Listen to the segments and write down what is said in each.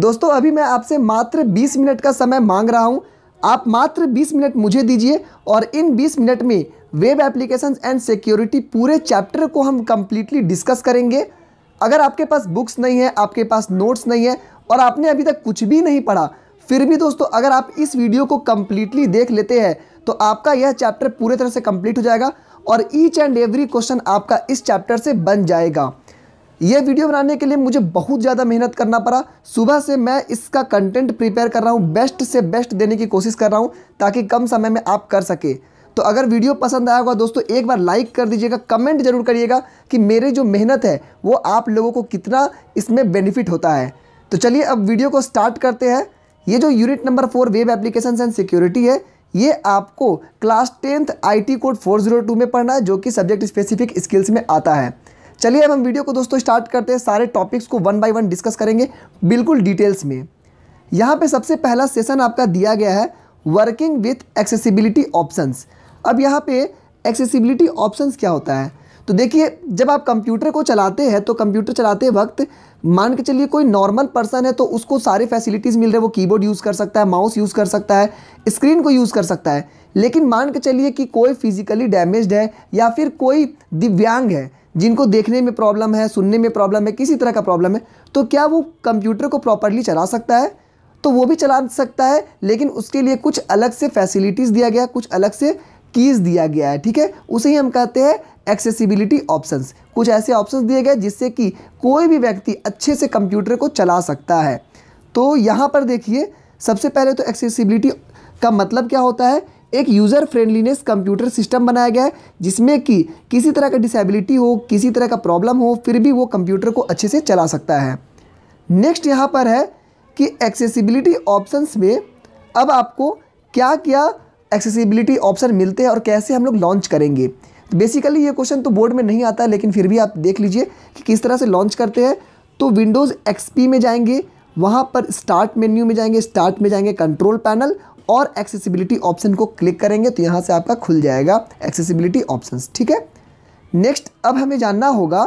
दोस्तों अभी मैं आपसे मात्र 20 मिनट का समय मांग रहा हूं आप मात्र 20 मिनट मुझे दीजिए और इन 20 मिनट में वेब एप्लीकेशंस एंड सिक्योरिटी पूरे चैप्टर को हम कम्प्लीटली डिस्कस करेंगे अगर आपके पास बुक्स नहीं है आपके पास नोट्स नहीं है और आपने अभी तक कुछ भी नहीं पढ़ा फिर भी दोस्तों अगर आप इस वीडियो को कम्प्लीटली देख लेते हैं तो आपका यह चैप्टर पूरे तरह से कम्प्लीट हो जाएगा और ईच एंड एवरी क्वेश्चन आपका इस चैप्टर से बन जाएगा ये वीडियो बनाने के लिए मुझे बहुत ज़्यादा मेहनत करना पड़ा सुबह से मैं इसका कंटेंट प्रिपेयर कर रहा हूँ बेस्ट से बेस्ट देने की कोशिश कर रहा हूँ ताकि कम समय में आप कर सके तो अगर वीडियो पसंद आया होगा दोस्तों एक बार लाइक कर दीजिएगा कमेंट जरूर करिएगा कि मेरी जो मेहनत है वो आप लोगों को कितना इसमें बेनिफिट होता है तो चलिए अब वीडियो को स्टार्ट करते हैं ये जो unit number four web application and security है ये आपको क्लास टेंथ आईटी कोड 402 में पढ़ना है जो कि सब्जेक्ट स्पेसिफिक स्किल्स में आता है चलिए अब हम वीडियो को दोस्तों स्टार्ट करते हैं सारे टॉपिक्स को वन बाई वन डिस्कस करेंगे बिल्कुल डिटेल्स में यहाँ पे सबसे पहला सेशन आपका दिया गया है वर्किंग विथ एक्सेसिबिलिटी ऑप्शंस अब यहाँ पे एक्सेसिबिलिटी ऑप्शंस क्या होता है तो देखिए जब आप कंप्यूटर को चलाते हैं तो कंप्यूटर चलाते वक्त मान के चलिए कोई नॉर्मल पर्सन है तो उसको सारे फैसिलिटीज़ मिल रहे हैं वो कीबोर्ड यूज़ कर सकता है माउस यूज़ कर सकता है स्क्रीन को यूज़ कर सकता है लेकिन मान के चलिए कि कोई फिजिकली डैमेज है या फिर कोई दिव्यांग है जिनको देखने में प्रॉब्लम है सुनने में प्रॉब्लम है किसी तरह का प्रॉब्लम है तो क्या वो कंप्यूटर को प्रॉपरली चला सकता है तो वो भी चला सकता है लेकिन उसके लिए कुछ अलग से फैसिलिटीज़ दिया गया कुछ अलग से कीज़ दिया गया है ठीक है उसे ही हम कहते हैं एक्सेसिबिलिटी ऑप्शंस कुछ ऐसे ऑप्शंस दिए गए जिससे कि कोई भी व्यक्ति अच्छे से कंप्यूटर को चला सकता है तो यहाँ पर देखिए सबसे पहले तो एक्सेसिबिलिटी का मतलब क्या होता है एक यूज़र फ्रेंडलीनेस कंप्यूटर सिस्टम बनाया गया है जिसमें कि किसी तरह का डिसेबिलिटी हो किसी तरह का प्रॉब्लम हो फिर भी वो कंप्यूटर को अच्छे से चला सकता है नेक्स्ट यहाँ पर है कि एक्सेसिबिलिटी ऑप्शंस में अब आपको क्या क्या एक्सेसिबिलिटी ऑप्शन मिलते हैं और कैसे हम लोग लॉन्च करेंगे तो बेसिकली ये क्वेश्चन तो बोर्ड में नहीं आता लेकिन फिर भी आप देख लीजिए कि किस तरह से लॉन्च करते हैं तो विंडोज़ एक्सपी में जाएंगे वहाँ पर स्टार्ट मेन्यू में जाएंगे स्टार्ट में जाएंगे कंट्रोल पैनल और एक्सेसिबिलिटी ऑप्शन को क्लिक करेंगे तो यहाँ से आपका खुल जाएगा एक्सेसिबिलिटी ऑप्शंस ठीक है नेक्स्ट अब हमें जानना होगा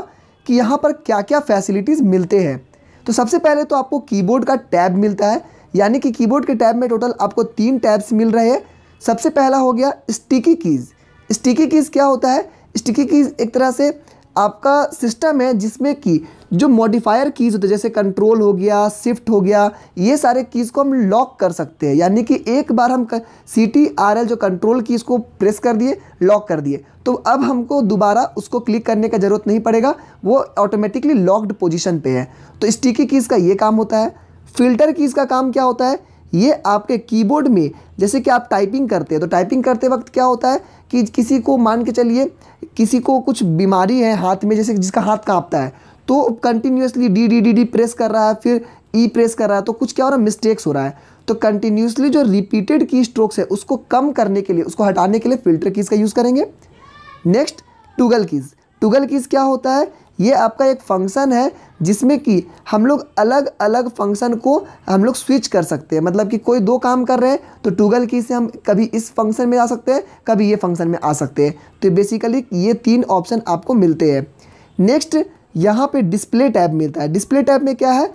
कि यहाँ पर क्या क्या फैसिलिटीज़ मिलते हैं तो सबसे पहले तो आपको कीबोर्ड का टैब मिलता है यानी कि कीबोर्ड के टैब में टोटल आपको तीन टैब्स मिल रहे हैं सबसे पहला हो गया स्टिकी कीज़ स्टिकी कीज़ क्या होता है स्टिकी कीज़ एक तरह से आपका सिस्टम है जिसमें कि जो मॉडिफायर कीज़ होते हैं जैसे कंट्रोल हो गया शिफ्ट हो गया ये सारे कीज़ को हम लॉक कर सकते हैं यानी कि एक बार हम सी टी आर एल जो कंट्रोल कीज़ को प्रेस कर दिए लॉक कर दिए तो अब हमको दोबारा उसको क्लिक करने का ज़रूरत नहीं पड़ेगा वो ऑटोमेटिकली लॉक्ड पोजिशन पर है तो स्टिकी कीज़ का ये काम होता है फिल्टर कीज़ का काम क्या होता है ये आपके कीबोर्ड में जैसे कि आप टाइपिंग करते हैं तो टाइपिंग करते वक्त क्या होता है कि किसी को मान के चलिए किसी को कुछ बीमारी है हाथ में जैसे जिसका हाथ कांपता है तो continuously D D D D press कर रहा है फिर ई e प्रेस कर रहा है तो कुछ क्या हो रहा है मिस्टेक्स हो रहा है तो कंटिन्यूसली जो रिपीटेड की स्ट्रोक्स है उसको कम करने के लिए उसको हटाने के लिए फिल्टर कीज़ का यूज़ करेंगे next toggle keys toggle keys क्या होता है ये आपका एक फंक्शन है जिसमें कि हम लोग अलग अलग फंक्शन को हम लोग स्विच कर सकते हैं मतलब कि कोई दो काम कर रहे हैं तो टूगल की से हम कभी इस फंक्शन में आ सकते हैं कभी ये फंक्शन में आ सकते हैं तो बेसिकली ये तीन ऑप्शन आपको मिलते हैं नेक्स्ट यहाँ पे डिस्प्ले टैब मिलता है डिस्प्ले टैब में क्या है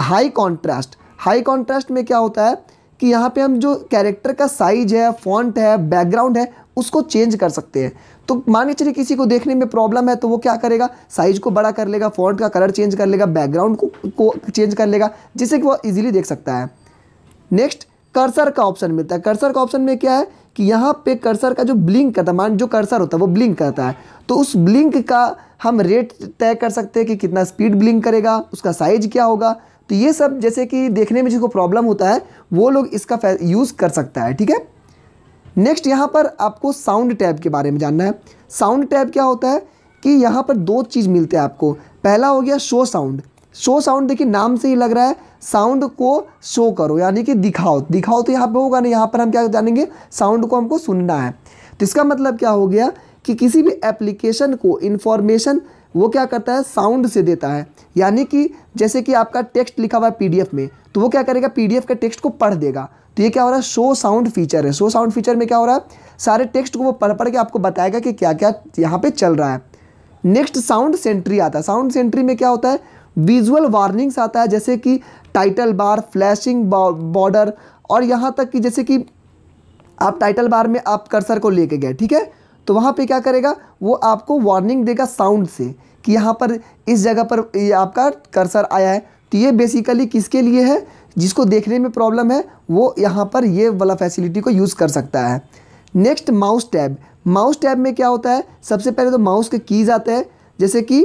हाई कॉन्ट्रास्ट हाई कॉन्ट्रास्ट में क्या होता है कि यहाँ पर हम जो कैरेक्टर का साइज है फॉन्ट है बैकग्राउंड है उसको चेंज कर सकते हैं तो मान के चलिए किसी को देखने में प्रॉब्लम है तो वो क्या करेगा साइज को बड़ा कर लेगा फॉन्ट का कलर चेंज कर लेगा बैकग्राउंड को, को चेंज कर लेगा जिससे कि वो ईजिली देख सकता है नेक्स्ट कर्सर का ऑप्शन मिलता है कर्सर का ऑप्शन में क्या है कि यहाँ पे कर्सर का जो ब्लिंक करता है मान जो कर्सर होता है वो ब्लिंक करता है तो उस ब्लिंक का हम रेट तय कर सकते हैं कि कितना स्पीड ब्लिंक करेगा उसका साइज क्या होगा तो ये सब जैसे कि देखने में जिसको प्रॉब्लम होता है वो लोग इसका यूज़ कर सकता है ठीक है नेक्स्ट यहाँ पर आपको साउंड टैब के बारे में जानना है साउंड टैब क्या होता है कि यहाँ पर दो चीज़ मिलते हैं आपको पहला हो गया शो साउंड शो साउंड देखिए नाम से ही लग रहा है साउंड को शो करो यानी कि दिखाओ दिखाओ तो यहाँ पे होगा नहीं यहाँ पर हम क्या जानेंगे साउंड को हमको सुनना है तो इसका मतलब क्या हो गया कि किसी भी एप्लीकेशन को इन्फॉर्मेशन वो क्या करता है साउंड से देता है यानी कि जैसे कि आपका टेक्स्ट लिखा हुआ है पी में तो वो क्या करेगा पीडीएफ का टेक्स्ट को पढ़ देगा तो ये क्या हो रहा है शो साउंड फीचर है शो साउंड फीचर में क्या हो रहा है सारे टेक्स्ट को वो पढ़ पढ़ के आपको बताएगा कि क्या क्या यहाँ पे चल रहा है नेक्स्ट साउंड सेंट्री आता है साउंड सेंट्री में क्या होता है विजुअल वार्निंग्स आता है जैसे कि टाइटल बार फ्लैशिंग बॉर्डर और यहाँ तक कि जैसे कि आप टाइटल बार में आप कर्सर को लेके गए ठीक है तो वहाँ पे क्या करेगा वो आपको वार्निंग देगा साउंड से कि यहाँ पर इस जगह पर आपका कर्सर आया है तो ये बेसिकली किसके लिए है जिसको देखने में प्रॉब्लम है वो यहाँ पर ये वाला फैसिलिटी को यूज़ कर सकता है next mouse tab mouse tab में क्या होता है सबसे पहले तो माउस के कीज आते हैं जैसे कि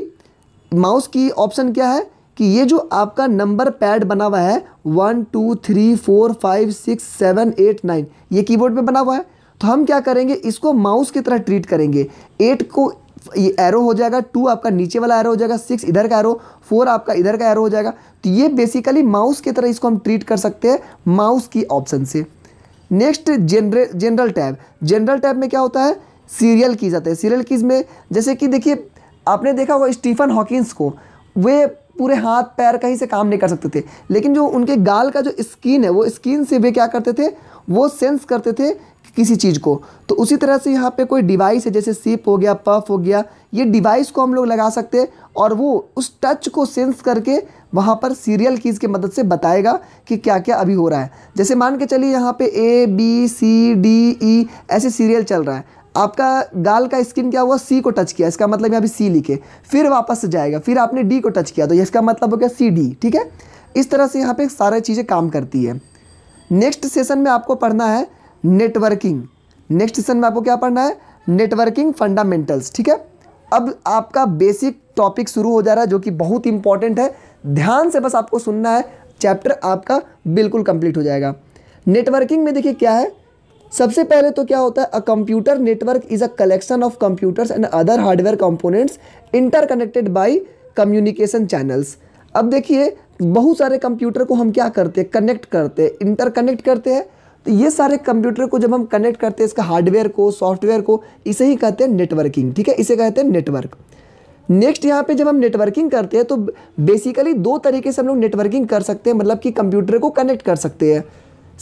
माउस की ऑप्शन क्या है कि ये जो आपका नंबर पैड बना हुआ है one two three four five six seven eight nine ये कीबोर्ड पे बना हुआ है तो हम क्या करेंगे इसको माउस की तरह ट्रीट करेंगे एट को ये एरो हो जाएगा टू आपका नीचे वाला एरो हो जाएगा सिक्स इधर का एरो फोर आपका इधर का एरो हो जाएगा तो ये बेसिकली माउस की तरह इसको हम ट्रीट कर सकते हैं माउस की ऑप्शन से next general general tab general tab में क्या होता है सीरियल कीज आते हैं सीरियल कीज में जैसे कि देखिए आपने देखा होगा स्टीफन हॉकिंस को वे पूरे हाथ पैर कहीं से काम नहीं कर सकते थे लेकिन जो उनके गाल का जो स्किन है वो स्किन से वे क्या करते थे वो सेंस करते थे किसी चीज़ को तो उसी तरह से यहाँ पे कोई डिवाइस है जैसे सिप हो गया पफ हो गया ये डिवाइस को हम लोग लगा सकते हैं और वो उस टच को सेंस करके वहाँ पर सीरियल कीज़ की मदद से बताएगा कि क्या क्या अभी हो रहा है जैसे मान के चलिए यहाँ पे A B C D E ऐसे सीरियल चल रहा है आपका गाल का स्किन क्या हुआ सी को टच किया इसका मतलब यहाँ पर सी लिखे फिर वापस जाएगा फिर आपने डी को टच किया तो इसका मतलब हो गया सी डी ठीक है इस तरह से यहाँ पर सारी चीज़ें काम करती है नेक्स्ट सेशन में आपको पढ़ना है नेटवर्किंग नेक्स्ट सेशन में आपको क्या पढ़ना है नेटवर्किंग फंडामेंटल्स ठीक है अब आपका बेसिक टॉपिक शुरू हो जा रहा है जो कि बहुत इंपॉर्टेंट है ध्यान से बस आपको सुनना है चैप्टर आपका बिल्कुल कंप्लीट हो जाएगा नेटवर्किंग में देखिए क्या है सबसे पहले तो क्या होता है a computer network is a collection of computers and other hardware components interconnected by communication channels अब देखिए बहुत सारे कंप्यूटर को हम क्या करते हैं कनेक्ट करते हैं इंटरकनेक्ट करते हैं तो ये सारे कंप्यूटर को जब हम कनेक्ट करते हैं इसका हार्डवेयर को सॉफ्टवेयर को इसे ही कहते हैं नेटवर्किंग ठीक है इसे कहते हैं नेटवर्क नेक्स्ट यहाँ पे जब हम नेटवर्किंग करते हैं तो बेसिकली दो तरीके से हम लोग नेटवर्किंग कर सकते हैं मतलब कि कंप्यूटर को कनेक्ट कर सकते हैं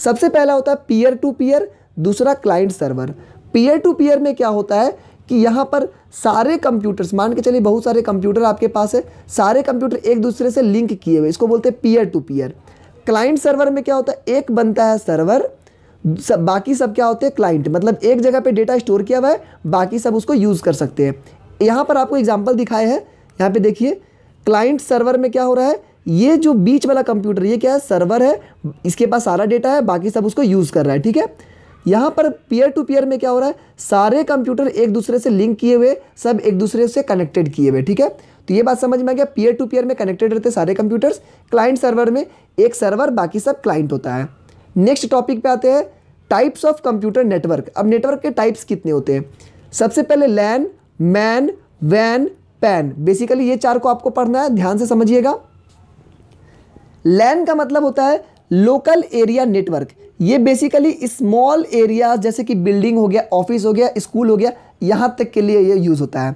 सबसे पहला होता है पीयर टू पीयर दूसरा client server peer to peer में क्या होता है कि यहाँ पर सारे कंप्यूटर्स मान के चलिए बहुत सारे कंप्यूटर आपके पास है सारे कंप्यूटर एक दूसरे से लिंक किए हुए इसको बोलते हैं peer to peer client server में क्या होता है एक बनता है सर्वर सब बाकी सब क्या होते हैं क्लाइंट मतलब एक जगह पे डेटा स्टोर किया हुआ है बाकी सब उसको यूज़ कर सकते हैं यहाँ पर आपको एग्जाम्पल दिखाए हैं यहाँ पे देखिए क्लाइंट सर्वर में क्या हो रहा है ये जो बीच वाला कंप्यूटर ये क्या है सर्वर है इसके पास सारा डेटा है बाकी सब उसको यूज़ कर रहा है ठीक है यहाँ पर पीयर टू पीयर में क्या हो रहा है सारे कंप्यूटर एक दूसरे से लिंक किए हुए सब एक दूसरे से कनेक्टेड किए हुए ठीक है तो ये बात समझ में आ गया पीयर टू पीयर में कनेक्टेड रहते सारे कंप्यूटर्स क्लाइंट सर्वर में एक सर्वर बाकी सब क्लाइंट होता है नेक्स्ट टॉपिक पे आते हैं टाइप्स ऑफ कंप्यूटर नेटवर्क अब नेटवर्क के टाइप्स कितने होते हैं सबसे पहले लैन मैन वैन पैन बेसिकली ये चार को आपको पढ़ना है ध्यान से समझिएगा लैन का मतलब होता है लोकल एरिया नेटवर्क ये बेसिकली स्मॉल एरिया जैसे कि बिल्डिंग हो गया ऑफिस हो गया स्कूल हो गया यहाँ तक के लिए ये यूज़ होता है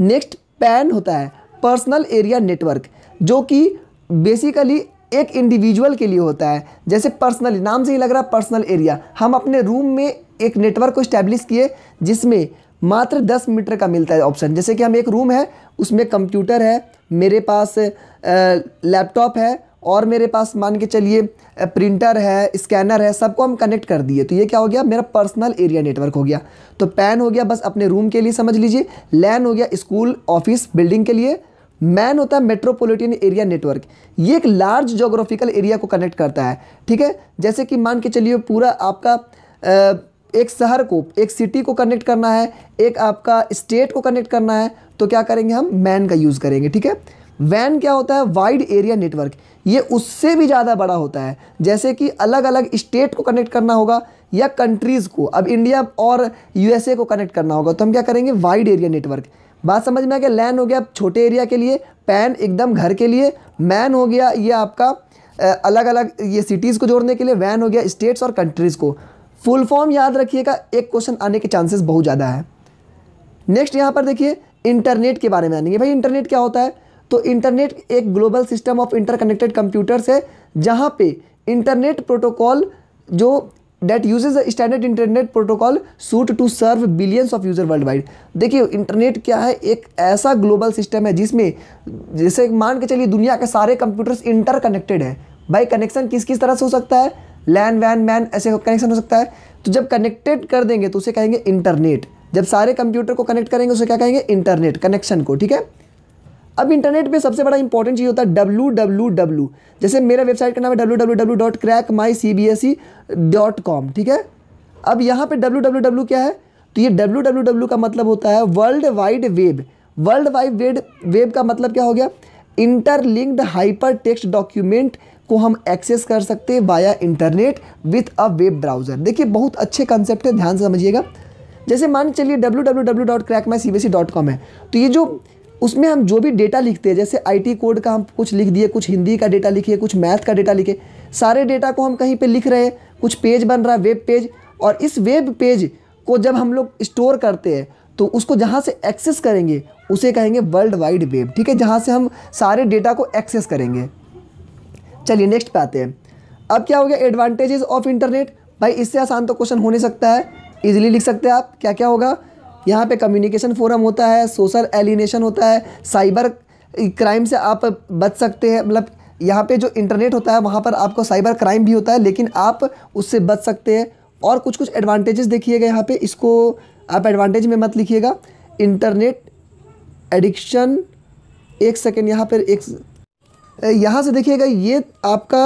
नेक्स्ट पैन होता है पर्सनल एरिया नेटवर्क जो कि बेसिकली एक इंडिविजुअल के लिए होता है जैसे पर्सनल नाम से ही लग रहा है पर्सनल एरिया हम अपने रूम में एक नेटवर्क को स्टैब्लिश किए जिसमें मात्र दस मीटर का मिलता है ऑप्शन जैसे कि हम एक रूम है उसमें कंप्यूटर है मेरे पास लैपटॉप है और मेरे पास मान के चलिए प्रिंटर है स्कैनर है सबको हम कनेक्ट कर दिए तो ये क्या हो गया मेरा पर्सनल एरिया नेटवर्क हो गया तो पैन हो गया बस अपने रूम के लिए समझ लीजिए लैन हो गया स्कूल ऑफिस बिल्डिंग के लिए मैन होता है मेट्रोपॉलिटन एरिया नेटवर्क ये एक लार्ज जोग्राफिकल एरिया को कनेक्ट करता है ठीक है जैसे कि मान के चलिए पूरा आपका एक शहर को एक सिटी को कनेक्ट करना है एक आपका स्टेट को कनेक्ट करना है तो क्या करेंगे हम मैन का यूज़ करेंगे ठीक है वैन क्या होता है वाइड एरिया नेटवर्क ये उससे भी ज़्यादा बड़ा होता है जैसे कि अलग अलग स्टेट को कनेक्ट करना होगा या कंट्रीज़ को अब इंडिया और यूएसए को कनेक्ट करना होगा तो हम क्या करेंगे वाइड एरिया नेटवर्क बात समझ में आ गया लैन हो गया छोटे एरिया के लिए पैन एकदम घर के लिए मैन हो गया ये आपका अलग अलग ये सिटीज़ को जोड़ने के लिए वैन हो गया स्टेट्स और कंट्रीज़ को फुल फॉर्म याद रखिएगा एक क्वेश्चन आने के चांसेस बहुत ज़्यादा है नेक्स्ट यहाँ पर देखिए इंटरनेट के बारे में आने भाई इंटरनेट क्या होता है तो इंटरनेट एक global system of interconnected computers है जहाँ पे इंटरनेट प्रोटोकॉल जो that uses standard internet protocol suite to serve billions of user world wide देखिए इंटरनेट क्या है एक ऐसा ग्लोबल सिस्टम है जिसमें जैसे मान के चलिए दुनिया के सारे कंप्यूटर्स इंटर कनेक्टेड है भाई कनेक्शन किस किस तरह से हो सकता है लैन वैन मैन ऐसे कनेक्शन हो सकता है तो जब कनेक्टेड कर देंगे तो उसे कहेंगे इंटरनेट जब सारे कंप्यूटर को कनेक्ट करेंगे उसे क्या कहेंगे इंटरनेट कनेक्शन को ठीक है अब इंटरनेट पे सबसे बड़ा इंपॉर्टेंट चीज़ होता है डब्ल्यू डब्लू डब्लू जैसे मेरा वेबसाइट का नाम है W dot crack my C B S dot com ठीक है अब यहाँ पे डब्ल्यू क्या है तो ये डब्ल्यू का मतलब होता है world wide web world wide wed web का मतलब क्या हो गया इंटरलिंक्ड हाइपर टेक्स्ट डॉक्यूमेंट को हम एक्सेस कर सकते हैं via internet with a web browser देखिए बहुत अच्छे कंसेप्ट है ध्यान से समझिएगा जैसे मान चलिए W W W dot crack my C B C dot com है तो ये जो उसमें हम जो भी डेटा लिखते हैं जैसे आईटी कोड का हम कुछ लिख दिए कुछ हिंदी का डेटा लिखिए कुछ मैथ का डेटा लिखे सारे डेटा को हम कहीं पे लिख रहे हैं कुछ पेज बन रहा है वेब पेज और इस वेब पेज को जब हम लोग स्टोर करते हैं तो उसको जहाँ से एक्सेस करेंगे उसे कहेंगे वर्ल्ड वाइड वेब ठीक है जहाँ से हम सारे डेटा को एक्सेस करेंगे चलिए नेक्स्ट पे आते हैं अब क्या हो गया एडवांटेजेस ऑफ इंटरनेट भाई इससे आसान तो क्वेश्चन हो नहीं सकता है इजीली लिख सकते हैं आप क्या क्या होगा यहाँ पे कम्युनिकेशन फोरम होता है सोशल एलिनेशन होता है साइबर क्राइम से आप बच सकते हैं मतलब यहाँ पे जो इंटरनेट होता है वहाँ पर आपको साइबर क्राइम भी होता है लेकिन आप उससे बच सकते हैं और कुछ कुछ एडवांटेजेस देखिएगा यहाँ पे इसको आप एडवांटेज में मत लिखिएगा इंटरनेट एडिक्शन एक सेकेंड यहाँ पर एक यहाँ से देखिएगा ये आपका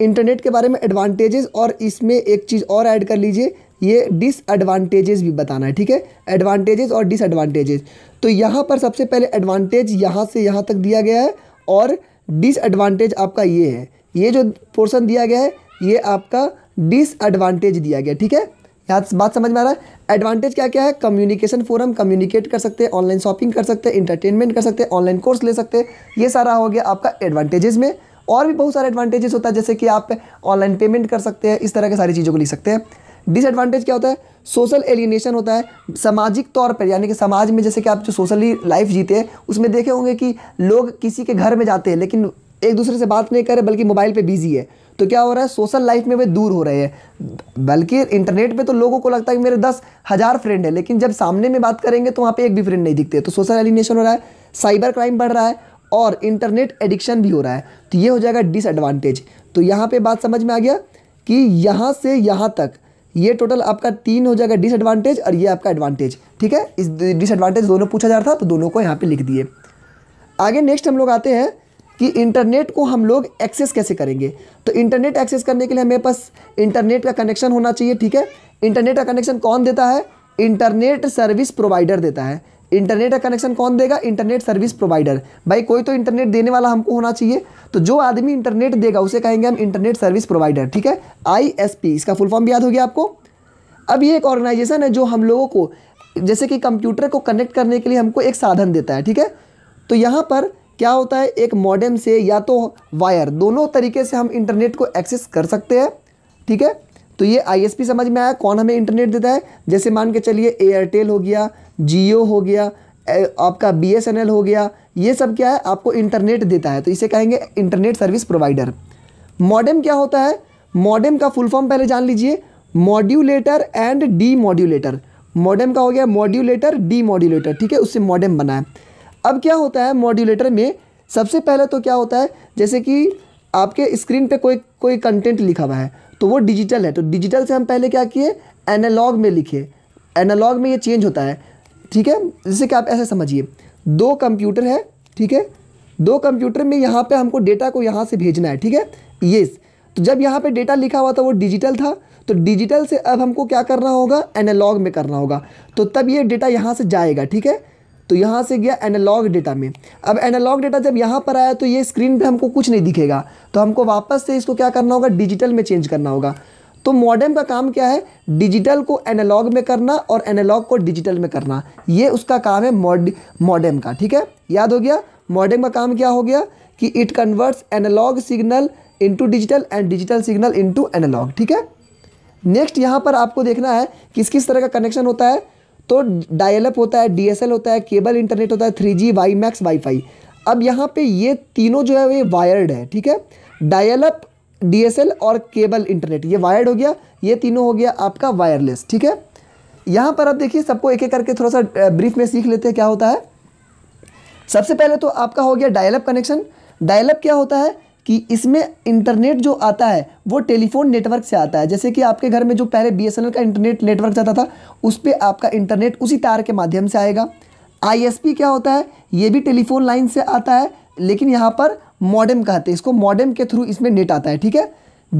इंटरनेट के बारे में एडवांटेजेस और इसमें एक चीज़ और ऐड कर लीजिए ये डिसएडवांटेजेस भी बताना है ठीक है एडवांटेजेस और डिसएडवांटेजेस तो यहाँ पर सबसे पहले एडवांटेज यहाँ से यहाँ तक दिया गया है और डिसएडवांटेज आपका ये है ये जो पोर्सन दिया गया है ये आपका डिसएडवांटेज दिया गया ठीक है यहाँ बात समझ में आ रहा है एडवांटेज क्या क्या है कम्युनिकेशन फोरम कम्युनिकेट कर सकते हैं ऑनलाइन शॉपिंग कर सकते हैं इंटरटेनमेंट कर सकते हैं ऑनलाइन कोर्स ले सकते हैं ये सारा हो गया आपका एडवांटेजेस में और भी बहुत सारे एडवांटेजेस होता है जैसे कि आप ऑनलाइन पेमेंट कर सकते हैं इस तरह के सारी चीज़ों को लिख सकते हैं डिसएडवांटेज क्या होता है सोशल एलिनेशन होता है सामाजिक तौर पर यानी कि समाज में जैसे कि आप जो सोशली लाइफ जीते हैं उसमें देखे होंगे कि लोग किसी के घर में जाते हैं लेकिन एक दूसरे से बात नहीं कर रहे बल्कि मोबाइल पे बिजी है तो क्या हो रहा है सोशल लाइफ में वे दूर हो रहे हैं बल्कि इंटरनेट पे तो लोगों को लगता है कि मेरे दस हज़ार फ्रेंड है लेकिन जब सामने में बात करेंगे तो वहाँ पे एक भी फ्रेंड नहीं दिखते तो सोशल एलिनेशन हो रहा है साइबर क्राइम बढ़ रहा है और इंटरनेट एडिक्शन भी हो रहा है तो ये हो जाएगा डिसएडवांटेज तो यहाँ पर बात समझ में आ गया कि यहाँ से यहाँ तक ये टोटल आपका तीन हो जाएगा डिसएडवांटेज और ये आपका एडवांटेज ठीक है इस डिसएडवांटेज दोनों पूछा जा रहा था तो दोनों को यहाँ पे लिख दिए आगे नेक्स्ट हम लोग आते हैं कि इंटरनेट को हम लोग एक्सेस कैसे करेंगे तो इंटरनेट एक्सेस करने के लिए हमारे पास इंटरनेट का कनेक्शन होना चाहिए ठीक है इंटरनेट का कनेक्शन कौन देता है इंटरनेट सर्विस प्रोवाइडर देता है इंटरनेट का कनेक्शन कौन देगा इंटरनेट सर्विस प्रोवाइडर भाई कोई तो इंटरनेट देने वाला हमको होना चाहिए तो जो आदमी इंटरनेट देगा उसे कहेंगे हम इंटरनेट सर्विस प्रोवाइडर ठीक है आईएसपी इसका फुल फॉर्म याद हो गया आपको अब ये एक ऑर्गेनाइजेशन है जो हम लोगों को जैसे कि कंप्यूटर को कनेक्ट करने के लिए हमको एक साधन देता है ठीक है तो यहाँ पर क्या होता है एक मॉडर्म से या तो वायर दोनों तरीके से हम इंटरनेट को एक्सेस कर सकते हैं ठीक है तो ये आईएसपी समझ में आया कौन हमें इंटरनेट देता है जैसे मान के चलिए एयरटेल हो गया जियो हो गया आपका बी हो गया ये सब क्या है आपको इंटरनेट देता है तो इसे कहेंगे इंटरनेट सर्विस प्रोवाइडर मॉडेम क्या होता है मॉडेम का फुल फॉर्म पहले जान लीजिए modulator and demodulator modem का हो गया मॉड्यूलेटर डी मॉड्यूलेटर ठीक है उससे मॉडेम बना है अब क्या होता है मॉड्यूलेटर में सबसे पहले तो क्या होता है जैसे कि आपके स्क्रीन पे कोई कोई कंटेंट लिखा हुआ है तो वो डिजिटल है तो डिजिटल से हम पहले क्या किए एनालॉग में लिखे एनालॉग में ये चेंज होता है ठीक है जिससे कि आप ऐसे समझिए दो कंप्यूटर है ठीक है दो कंप्यूटर में यहाँ पे हमको डेटा को यहाँ से भेजना है ठीक है येस तो जब यहाँ पे डेटा लिखा हुआ था वो डिजिटल था तो डिजिटल से अब हमको क्या करना होगा एनालॉग में करना होगा तो तब ये डेटा यहाँ से जाएगा ठीक है तो यहाँ से गया एनालॉग डेटा में अब एनालॉग डेटा जब यहाँ पर आया तो ये स्क्रीन पे हमको कुछ नहीं दिखेगा तो हमको वापस से इसको क्या करना होगा डिजिटल में चेंज करना होगा तो मॉडेम का काम क्या है डिजिटल को एनालॉग में करना और एनालॉग को डिजिटल में करना ये उसका काम है मॉडेम का ठीक है याद हो गया मॉडेम का काम क्या हो गया कि it converts analog signal into digital and digital signal into analog ठीक है नेक्स्ट यहाँ पर आपको देखना है किस किस तरह का कनेक्शन होता है तो डायलअप होता है डीएसएल होता है केबल इंटरनेट होता है three G WiMAX wifi अब यहाँ पे ये तीनों जो है वे वायर्ड है ठीक है डायलअप डीएसएल और केबल इंटरनेट ये वायर्ड हो गया ये तीनों हो गया आपका वायरलेस ठीक है यहाँ पर आप देखिए सबको एक एक करके थोड़ा सा ब्रीफ में सीख लेते हैं क्या होता है सबसे पहले तो आपका हो गया डायलअप कनेक्शन डायलअप क्या होता है कि इसमें इंटरनेट जो आता है वो टेलीफोन नेटवर्क से आता है जैसे कि आपके घर में जो पहले बी का इंटरनेट नेटवर्क जाता था उस पर आपका इंटरनेट उसी तार के माध्यम से आएगा आईएसपी क्या होता है ये भी टेलीफोन लाइन से आता है लेकिन यहाँ पर मॉडेम कहते हैं इसको मॉडेम के थ्रू इसमें नेट आता है ठीक है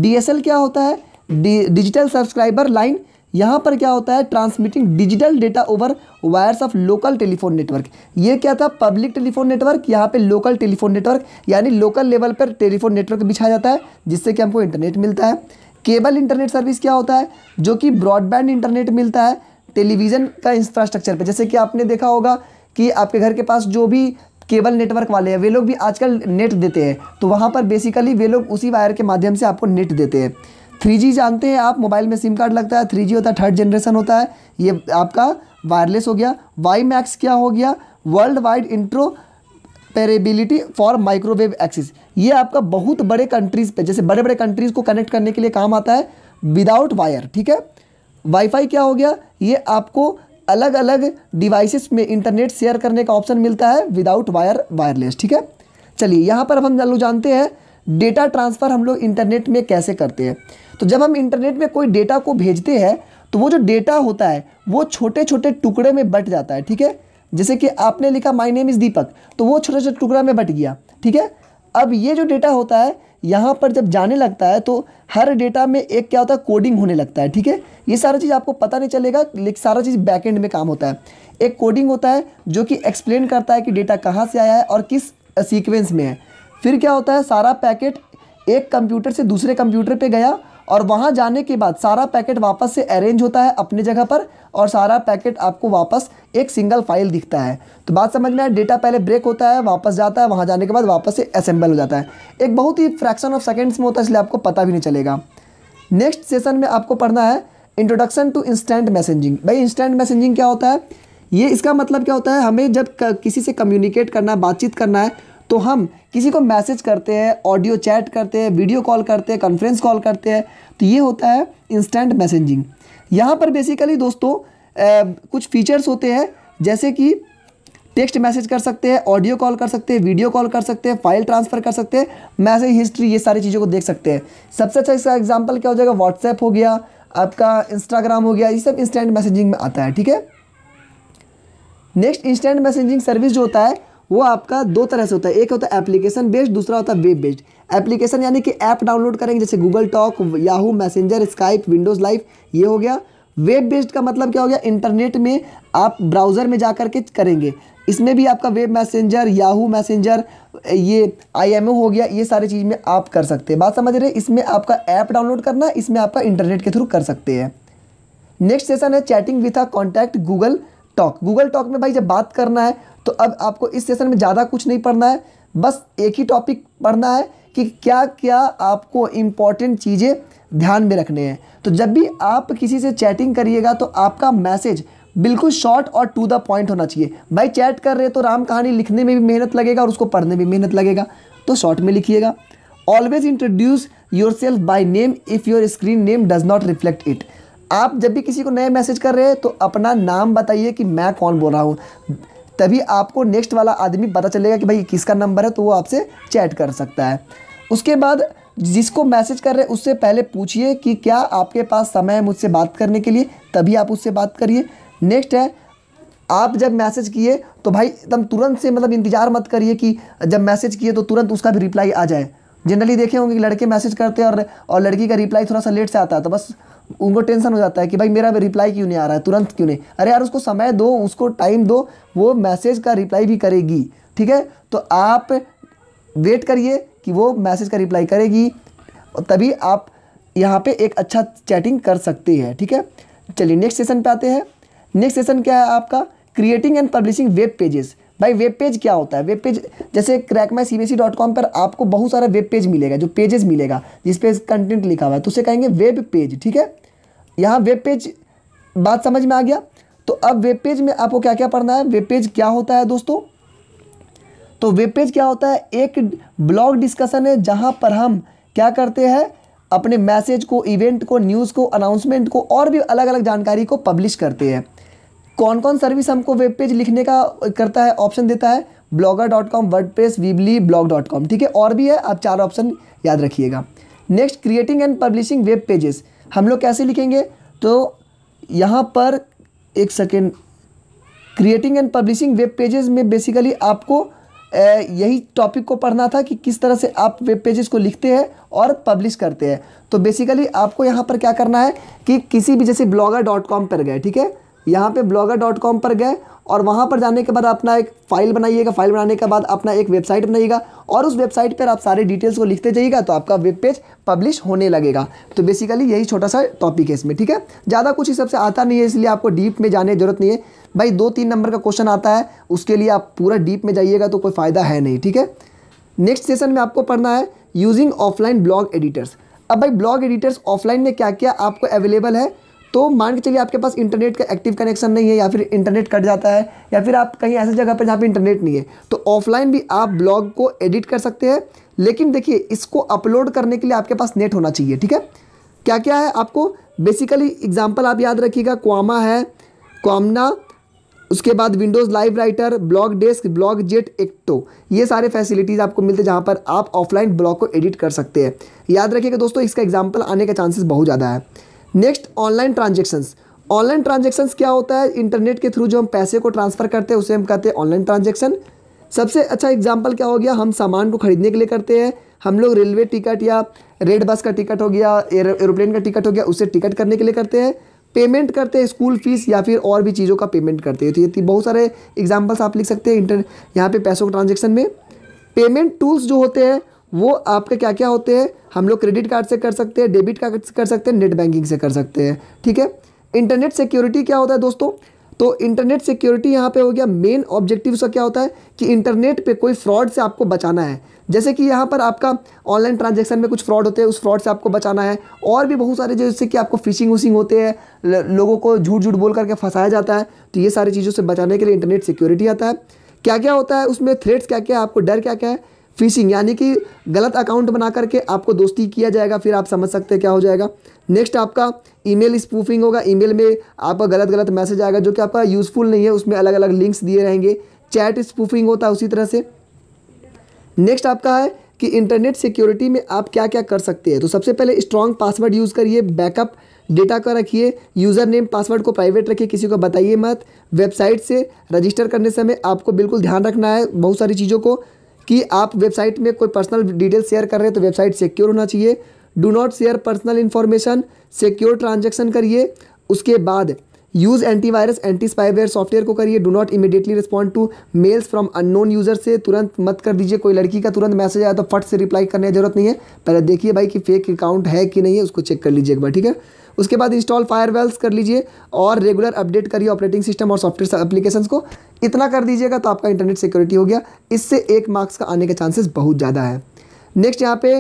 डी क्या होता है डिजिटल सब्सक्राइबर लाइन यहाँ पर क्या होता है transmitting digital data over wires of local telephone network ये क्या था पब्लिक टेलीफोन नेटवर्क यहाँ पे लोकल टेलीफोन नेटवर्क यानी लोकल लेवल पर टेलीफोन नेटवर्क बिछाया जाता है जिससे कि हमको इंटरनेट मिलता है केबल इंटरनेट सर्विस क्या होता है जो कि ब्रॉडबैंड इंटरनेट मिलता है टेलीविज़न का इंफ्रास्ट्रक्चर पर जैसे कि आपने देखा होगा कि आपके घर के पास जो भी केबल नेटवर्क वाले हैं वे लोग भी आजकल नेट देते हैं तो वहाँ पर बेसिकली वे लोग उसी वायर के माध्यम से आपको नेट देते हैं थ्री जानते हैं आप मोबाइल में सिम कार्ड लगता है थ्री होता है थर्ड जनरेशन होता है ये आपका वायरलेस हो गया वाई मैक्स क्या हो गया world wide interoperability for microwave access ये आपका बहुत बड़े कंट्रीज़ पे जैसे बड़े बड़े कंट्रीज़ को कनेक्ट करने के लिए काम आता है विदाउट वायर ठीक है वाईफाई क्या हो गया ये आपको अलग अलग डिवाइसेस में इंटरनेट शेयर करने का ऑप्शन मिलता है विदाउट वायर वायरलेस ठीक है चलिए यहाँ पर अब हम लोग जानते हैं डेटा ट्रांसफ़र हम लोग इंटरनेट में कैसे करते हैं तो जब हम इंटरनेट में कोई डेटा को भेजते हैं तो वो जो डेटा होता है वो छोटे छोटे टुकड़े में बट जाता है ठीक है जैसे कि आपने लिखा माई नेम इज़ दीपक तो वो छोटे छोटे टुकड़ा में बट गया ठीक है अब ये जो डेटा होता है यहाँ पर जब जाने लगता है तो हर डेटा में एक क्या होता है कोडिंग होने लगता है ठीक है ये सारा चीज़ आपको पता नहीं चलेगा लेकिन सारा चीज़ बैकएंड में काम होता है एक कोडिंग होता है जो कि एक्सप्लेन करता है कि डेटा कहाँ से आया है और किस सीक्वेंस में है फिर क्या होता है सारा पैकेट एक कंप्यूटर से दूसरे कंप्यूटर पे गया और वहाँ जाने के बाद सारा पैकेट वापस से अरेंज होता है अपनी जगह पर और सारा पैकेट आपको वापस एक सिंगल फाइल दिखता है तो बात समझ में आए डेटा पहले ब्रेक होता है वापस जाता है वहाँ जाने के बाद वापस से असेंबल हो जाता है एक बहुत ही फ्रैक्शन ऑफ सेकेंड्स में होता है इसलिए आपको पता भी नहीं चलेगा नेक्स्ट सेशन में आपको पढ़ना है इंट्रोडक्शन टू इंस्टेंट मैसेजिंग भाई इंस्टेंट मैसेजिंग क्या होता है ये इसका मतलब क्या होता है हमें जब किसी से कम्युनिकेट करना है बातचीत करना है तो हम किसी को मैसेज करते हैं ऑडियो चैट करते हैं वीडियो कॉल करते हैं कॉन्फ्रेंस कॉल करते हैं तो ये होता है इंस्टेंट मैसेजिंग यहाँ पर बेसिकली दोस्तों कुछ फीचर्स होते हैं जैसे कि टेक्स्ट मैसेज कर सकते हैं ऑडियो कॉल कर सकते हैं वीडियो कॉल कर सकते हैं फाइल ट्रांसफ़र कर सकते हैं मैसेज हिस्ट्री ये सारी चीज़ों को देख सकते हैं सबसे अच्छा इसका एग्जाम्पल क्या हो जाएगा व्हाट्सएप हो गया आपका इंस्टाग्राम हो गया ये सब इंस्टेंट मैसेजिंग में आता है ठीक है नेक्स्ट इंस्टेंट मैसेजिंग सर्विस जो होता है वो आपका दो तरह से होता है एक होता है एप्लीकेशन बेस्ड दूसरा होता है वेब बेस्ड एप्लीकेशन यानी कि ऐप डाउनलोड करेंगे जैसे Google Talk Yahoo Messenger Skype Windows Live ये हो गया वेब बेस्ड का मतलब क्या हो गया इंटरनेट में आप ब्राउज़र में जा करके करेंगे इसमें भी आपका वेब मैसेंजर याहू मैसेंजर ये आई हो गया ये सारी चीज़ में आप कर सकते हैं बात समझ रहे हैं इसमें आपका ऐप डाउनलोड करना इसमें आपका इंटरनेट के थ्रू कर सकते हैं नेक्स्ट सेशन है chatting with a contact Google Talk Google Talk में भाई जब बात करना है तो अब आपको इस सेशन में ज़्यादा कुछ नहीं पढ़ना है बस एक ही टॉपिक पढ़ना है कि क्या क्या आपको इम्पॉर्टेंट चीज़ें ध्यान में रखने हैं तो जब भी आप किसी से चैटिंग करिएगा तो आपका मैसेज बिल्कुल शॉर्ट और टू द पॉइंट होना चाहिए भाई चैट कर रहे हैं तो राम कहानी लिखने में भी मेहनत लगेगा और उसको पढ़ने में मेहनत लगेगा तो शॉर्ट में लिखिएगा always introduce yourself by name if your screen name does not reflect it आप जब भी किसी को नए मैसेज कर रहे हैं तो अपना नाम बताइए कि मैं कौन बोल रहा हूँ तभी आपको नेक्स्ट वाला आदमी पता चलेगा कि भाई किसका नंबर है तो वो आपसे चैट कर सकता है उसके बाद जिसको मैसेज कर रहे हैं उससे पहले पूछिए कि क्या आपके पास समय है मुझसे बात करने के लिए तभी आप उससे बात करिए नेक्स्ट है आप जब मैसेज किए तो भाई एकदम तुरंत से मतलब इंतज़ार मत करिए कि जब मैसेज किए तो तुरंत उसका भी रिप्लाई आ जाए जनरली देखे होंगे कि लड़के मैसेज करते हैं और और लड़की का रिप्लाई थोड़ा सा लेट से आता है तो बस उनको टेंशन हो जाता है कि भाई मेरा रिप्लाई क्यों नहीं आ रहा है तुरंत क्यों नहीं अरे यार उसको समय दो उसको टाइम दो वो मैसेज का रिप्लाई भी करेगी ठीक है तो आप वेट करिए कि वो मैसेज का रिप्लाई करेगी तभी आप यहाँ पे एक अच्छा चैटिंग कर सकते हैं ठीक है चलिए नेक्स्ट सेशन पे आते हैं नेक्स्ट सेशन क्या है आपका creating and publishing web pages भाई वेब पेज क्या होता है वेब पेज जैसे crack my C B C dot com पर आपको बहुत सारा वेब पेज मिलेगा जो पेजेस मिलेगा जिस पे कंटेंट लिखा हुआ है तो उसे कहेंगे वेब पेज ठीक है यहाँ वेब पेज बात समझ में आ गया तो अब वेब पेज में आपको क्या क्या पढ़ना है वेब पेज क्या होता है दोस्तों तो वेब पेज क्या होता है एक ब्लॉग डिस्कशन है जहाँ पर हम क्या करते हैं अपने मैसेज को इवेंट को न्यूज़ को अनाउंसमेंट को और भी अलग अलग जानकारी को पब्लिश करते हैं कौन कौन सर्विस हमको वेब पेज लिखने का करता है ऑप्शन देता है blogger dot com WordPress Weebly blog dot com ठीक है और भी है आप चार ऑप्शन याद रखिएगा next creating and publishing web pages हम लोग कैसे लिखेंगे तो यहाँ पर एक second creating and publishing web pages में बेसिकली आपको यही टॉपिक को पढ़ना था कि किस तरह से आप वेब पेजेस को लिखते हैं और पब्लिश करते हैं तो बेसिकली आपको यहाँ पर क्या करना है कि किसी भी जैसे ब्लॉगर डॉट कॉम पर गए ठीक है यहाँ पे ब्लॉगर डॉट कॉम पर गए और वहाँ पर जाने के बाद अपना एक फाइल बनाइएगा फाइल बनाने के बाद अपना एक वेबसाइट बनाइएगा और उस वेबसाइट पर आप सारे डिटेल्स को लिखते जाइएगा तो आपका वेब पेज पब्लिश होने लगेगा तो बेसिकली यही छोटा सा टॉपिक है इसमें ठीक है ज़्यादा कुछ इस सबसे आता नहीं है इसलिए आपको डीप में जाने की ज़रूरत नहीं है भाई दो तीन नंबर का क्वेश्चन आता है उसके लिए आप पूरा डीप में जाइएगा तो कोई फ़ायदा है नहीं ठीक है नेक्स्ट सेशन में आपको पढ़ना है यूजिंग ऑफलाइन ब्लॉग एडिटर्स अब भाई ब्लॉग एडिटर्स ऑफलाइन में क्या क्या आपको अवेलेबल है तो मान के चलिए आपके पास इंटरनेट का एक्टिव कनेक्शन नहीं है या फिर इंटरनेट कट जाता है या फिर आप कहीं ऐसे जगह पर जहाँ पर इंटरनेट नहीं है तो ऑफलाइन भी आप ब्लॉग को एडिट कर सकते हैं लेकिन देखिए इसको अपलोड करने के लिए आपके पास नेट होना चाहिए ठीक है क्या क्या है आपको बेसिकली एग्जाम्पल आप याद रखिएगा क्वामा है क्वामना उसके बाद Windows Live Writer BlogDesk BlogJet एक्टो ये सारे फैसिलिटीज़ आपको मिलते हैं जहाँ पर आप ऑफलाइन ब्लॉग को एडिट कर सकते हैं याद रखिएगा दोस्तों इसका एग्जाम्पल आने का चांसेस बहुत ज़्यादा है next online transactions online transactions क्या होता है इंटरनेट के थ्रू जो हम पैसे को ट्रांसफ़र करते हैं उसे हम कहते हैं ऑनलाइन ट्रांजेक्शन सबसे अच्छा एग्जाम्पल क्या हो गया हम सामान को खरीदने के लिए करते हैं हम लोग रेलवे टिकट या रेड बस का टिकट हो गया एरोप्लेन का टिकट हो गया उसे टिकट करने के लिए करते हैं पेमेंट करते हैं स्कूल फीस या फिर और भी चीज़ों का पेमेंट करते हैं तो ये बहुत सारे एग्जाम्पल्स आप लिख सकते हैं इंटर यहाँ पे पैसों के ट्रांजेक्शन में पेमेंट टूल्स जो होते हैं वो आपके क्या क्या होते हैं हम लोग क्रेडिट कार्ड से कर सकते हैं डेबिट कार्ड से कर सकते हैं नेट बैंकिंग से कर सकते हैं ठीक है इंटरनेट सिक्योरिटी क्या होता है दोस्तों तो इंटरनेट सिक्योरिटी यहाँ पे हो गया मेन ऑब्जेक्टिव उसका क्या होता है कि इंटरनेट पे कोई फ्रॉड से आपको बचाना है जैसे कि यहाँ पर आपका ऑनलाइन ट्रांजैक्शन में कुछ फ्रॉड होते हैं उस फ्रॉड से आपको बचाना है और भी बहुत सारे जैसे कि आपको फिशिंग उशिंग होते हैं लोगों को झूठ झूठ बोल करके फंसाया जाता है तो ये सारी चीज़ों से बचाने के लिए इंटरनेट सिक्योरिटी आता है क्या क्या होता है उसमें थ्रेट्स क्या क्या है आपको डर क्या क्या है फिशिंग यानी कि गलत अकाउंट बना करके आपको दोस्ती किया जाएगा फिर आप समझ सकते हैं क्या हो जाएगा नेक्स्ट आपका ईमेल स्पूफिंग होगा ईमेल में आपका गलत गलत मैसेज आएगा जो कि आपका यूज़फुल नहीं है उसमें अलग अलग लिंक्स दिए रहेंगे चैट स्पूफिंग होता है उसी तरह से नेक्स्ट आपका है कि इंटरनेट सिक्योरिटी में आप क्या क्या कर सकते हैं तो सबसे पहले स्ट्रॉन्ग पासवर्ड यूज़ करिए बैकअप डेटा का रखिए यूज़र नेम पासवर्ड को प्राइवेट रखिए किसी को बताइए मत वेबसाइट से रजिस्टर करने समय आपको बिल्कुल ध्यान रखना है बहुत सारी चीज़ों को कि आप वेबसाइट में कोई पर्सनल डिटेल शेयर कर रहे हैं तो वेबसाइट सिक्योर होना चाहिए do not share personal information secure transaction करिए उसके बाद use antivirus anti spyware software को करिए do not immediately respond to mails from unknown user से तुरंत मत कर दीजिए कोई लड़की का तुरंत मैसेज आया तो फट से रिप्लाई करने की जरूरत नहीं है पहले देखिए भाई कि फेक अकाउंट है कि नहीं है उसको चेक कर लीजिए एक बार ठीक है उसके बाद इंस्टॉल फायरवेल्स कर लीजिए और रेगुलर अपडेट करिए ऑपरेटिंग सिस्टम और सॉफ्टवेयर एप्लीकेशन को इतना कर दीजिएगा तो आपका इंटरनेट सिक्योरिटी हो गया इससे एक मार्क्स का आने के चांसेस बहुत ज़्यादा है नेक्स्ट यहाँ पे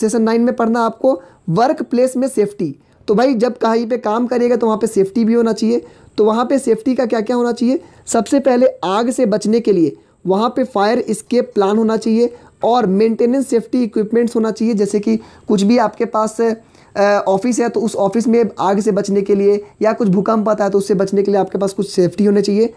सेशन नाइन में पढ़ना आपको वर्क प्लेस में सेफ्टी तो भाई जब कहीं पे काम करेगा तो वहाँ पे सेफ्टी भी होना चाहिए तो वहाँ पे सेफ्टी का क्या क्या होना चाहिए सबसे पहले आग से बचने के लिए वहाँ पे फायर स्केप प्लान होना चाहिए और मेंटेनेंस सेफ्टी इक्विपमेंट्स होना चाहिए जैसे कि कुछ भी आपके पास ऑफिस है तो उस ऑफिस में आग से बचने के लिए या कुछ भूकंप आता है तो उससे बचने के लिए आपके पास कुछ सेफ्टी होने चाहिए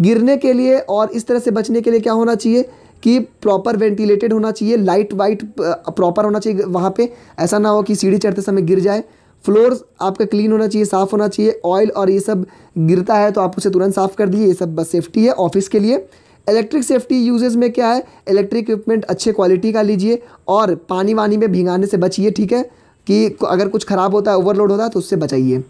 गिरने के लिए और इस तरह से बचने के लिए क्या होना चाहिए कि प्रॉपर वेंटिलेटेड होना चाहिए लाइट वाइट प्रॉपर होना चाहिए वहाँ पे ऐसा ना हो कि सीढ़ी चढ़ते समय गिर जाए फ्लोर्स आपका क्लीन होना चाहिए साफ़ होना चाहिए ऑयल और ये सब गिरता है तो आप उसे तुरंत साफ़ कर दीजिए ये सब बस सेफ्टी है ऑफिस के लिए इलेक्ट्रिक सेफ्टी यूजेज में क्या है इलेक्ट्रिक इक्विपमेंट अच्छे क्वालिटी का लीजिए और पानी वानी में भिंगाने से बचिए ठीक है कि अगर कुछ ख़राब होता है ओवरलोड होता है तो उससे बचाइए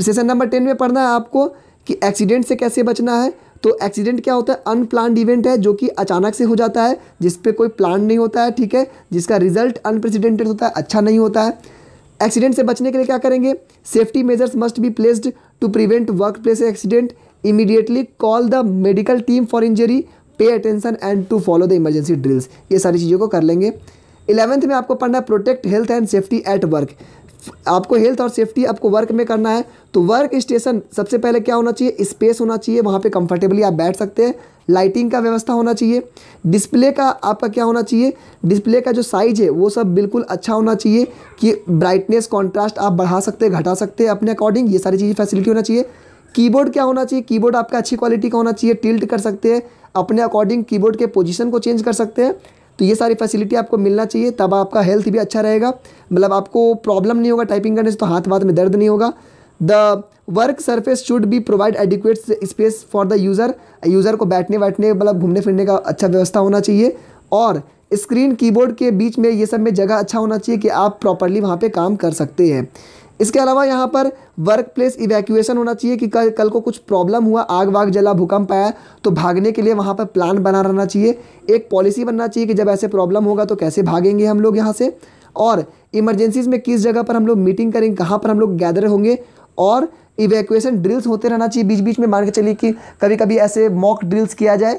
सेशन नंबर टेन में पढ़ना है आपको कि एक्सीडेंट से कैसे बचना है तो एक्सीडेंट क्या होता है अनप्लान इवेंट है जो कि अचानक से हो जाता है जिस पर कोई प्लान नहीं होता है ठीक है जिसका रिजल्ट अनप्रेसिडेंटेड होता है अच्छा नहीं होता है एक्सीडेंट से बचने के लिए क्या करेंगे safety measures must be placed to prevent workplace accident immediately call the medical team for injury pay attention and to follow the emergency drills ये सारी चीज़ों को कर लेंगे इलेवंथ में आपको पढ़ना है protect health and safety at work आपको हेल्थ और सेफ्टी आपको वर्क में करना है तो वर्क स्टेशन सबसे पहले क्या होना चाहिए स्पेस होना चाहिए वहाँ पे कंफर्टेबली आप बैठ सकते हैं लाइटिंग का व्यवस्था होना चाहिए डिस्प्ले का आपका क्या होना चाहिए डिस्प्ले का जो साइज है वो सब बिल्कुल अच्छा होना चाहिए कि ब्राइटनेस कॉन्ट्रास्ट आप बढ़ा सकते हैं घटा सकते हैं अपने अकॉर्डिंग ये सारी चीज़ें फैसिलिटी होना चाहिए कीबोर्ड क्या होना चाहिए कीबोर्ड आपका अच्छी क्वालिटी का होना चाहिए टिल्ट कर सकते हैं अपने अकॉर्डिंग कीबोर्ड के पोजीशन को चेंज कर सकते हैं तो ये सारी फैसिलिटी आपको मिलना चाहिए तब आपका हेल्थ भी अच्छा रहेगा मतलब आपको प्रॉब्लम नहीं होगा टाइपिंग करने से तो हाथ वाथ में दर्द नहीं होगा the work surface should be provide adequate space for the user user को बैठने बैठने मतलब घूमने फिरने का अच्छा व्यवस्था होना चाहिए और स्क्रीन कीबोर्ड के बीच में ये सब में जगह अच्छा होना चाहिए कि आप प्रॉपरली वहाँ पे काम कर सकते हैं इसके अलावा यहाँ पर वर्क प्लेस इवैक्यूएशन होना चाहिए कि कल कल को कुछ प्रॉब्लम हुआ आग वाग जला भूकंप आया तो भागने के लिए वहाँ पर प्लान बना रहना चाहिए एक पॉलिसी बनना चाहिए कि जब ऐसे प्रॉब्लम होगा तो कैसे भागेंगे हम लोग यहाँ से और इमरजेंसीज में किस जगह पर हम लोग मीटिंग करेंगे कहाँ पर हम लोग गैदर होंगे और इवैक्यूएशन ड्रिल्स होते रहना चाहिए बीच बीच में मान के चलिए कि कभी कभी ऐसे मॉक ड्रिल्स किया जाए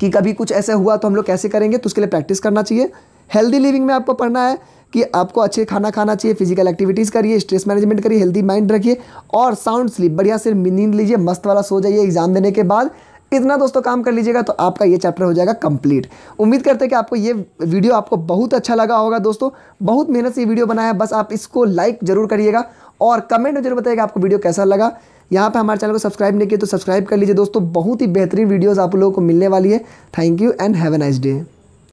कि कभी कुछ ऐसा हुआ तो हम लोग कैसे करेंगे तो उसके लिए प्रैक्टिस करना चाहिए हेल्दी लिविंग में आपको पढ़ना है कि आपको अच्छे खाना खाना चाहिए फिजिकल एक्टिविटीज़ करिए स्ट्रेस मैनेजमेंट करिए हेल्दी माइंड रखिए और साउंड स्लीप बढ़िया से नींद लीजिए मस्त वाला सो जाइए एग्जाम देने के बाद इतना दोस्तों काम कर लीजिएगा तो आपका ये चैप्टर हो जाएगा कंप्लीट उम्मीद करते हैं कि आपको ये वीडियो आपको बहुत अच्छा लगा होगा दोस्तों बहुत मेहनत से ये वीडियो बनाया है बस आप इसको लाइक जरूर करिएगा और कमेंट में जरूर बताइएगा आपको वीडियो कैसा लगा यहाँ पे हमारे चैनल को सब्सक्राइब नहीं किया तो सब्सक्राइब कर लीजिए दोस्तों बहुत ही बेहतरीन वीडियोज़ आप लोगों को मिलने वाली है thank you and have a nice day